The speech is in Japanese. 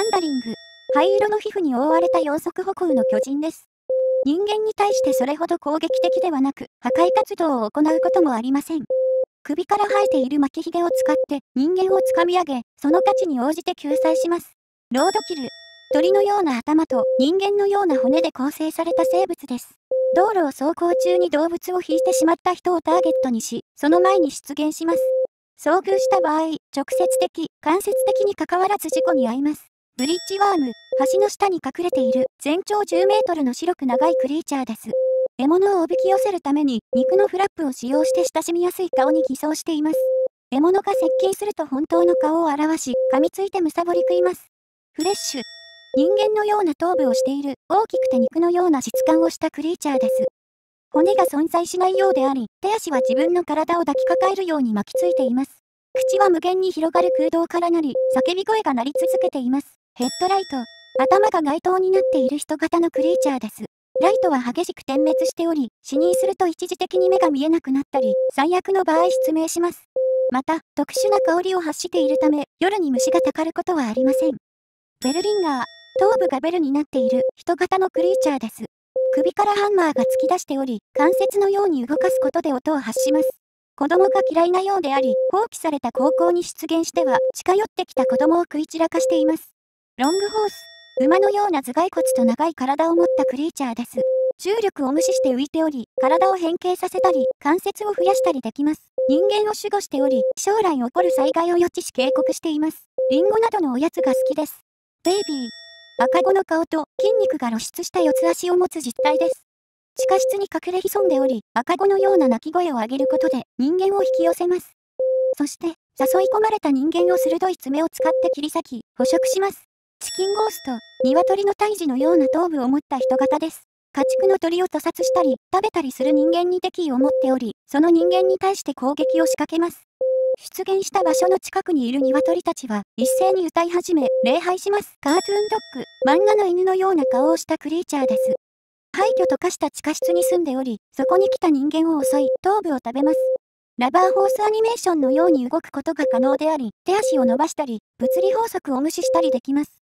ワンダリング。灰色の皮膚に覆われた四足歩行の巨人です。人間に対してそれほど攻撃的ではなく、破壊活動を行うこともありません。首から生えている巻きひげを使って人間をつかみ上げ、その価値に応じて救済します。ロードキル。鳥のような頭と人間のような骨で構成された生物です。道路を走行中に動物を引いてしまった人をターゲットにし、その前に出現します。遭遇した場合、直接的、間接的に関わらず事故に遭います。ブリッジワーム、橋の下に隠れている全長10メートルの白く長いクリーチャーです。獲物をおびき寄せるために肉のフラップを使用して親しみやすい顔に偽装しています。獲物が接近すると本当の顔を表し、噛みついてむさぼり食います。フレッシュ。人間のような頭部をしている大きくて肉のような質感をしたクリーチャーです。骨が存在しないようであり、手足は自分の体を抱きかかえるように巻きついています。口は無限に広がる空洞からなり、叫び声が鳴り続けています。ヘッドライト、頭が街灯になっている人型のクリーチャーです。ライトは激しく点滅しており、視認すると一時的に目が見えなくなったり、最悪の場合失明します。また、特殊な香りを発しているため、夜に虫がたかることはありません。ベルリンガー、頭部がベルになっている人型のクリーチャーです。首からハンマーが突き出しており、関節のように動かすことで音を発します。子供が嫌いなようであり、放棄された高校に出現しては、近寄ってきた子供を食い散らかしています。ロングホース。馬のような頭蓋骨と長い体を持ったクリーチャーです。重力を無視して浮いており、体を変形させたり、関節を増やしたりできます。人間を守護しており、将来起こる災害を予知し警告しています。リンゴなどのおやつが好きです。ベイビー。赤子の顔と筋肉が露出した四つ足を持つ実態です。地下室に隠れ潜んでおり、赤子のような鳴き声を上げることで人間を引き寄せます。そして、誘い込まれた人間を鋭い爪を使って切り裂き、捕食します。チキンゴースト、鶏の胎児のような頭部を持った人型です。家畜の鳥を屠殺したり、食べたりする人間に敵意を持っており、その人間に対して攻撃を仕掛けます。出現した場所の近くにいる鶏たちは、一斉に歌い始め、礼拝します。カートゥーンドッグ、漫画の犬のような顔をしたクリーチャーです。廃墟と化した地下室に住んでおり、そこに来た人間を襲い、頭部を食べます。ラバーホースアニメーションのように動くことが可能であり、手足を伸ばしたり、物理法則を無視したりできます。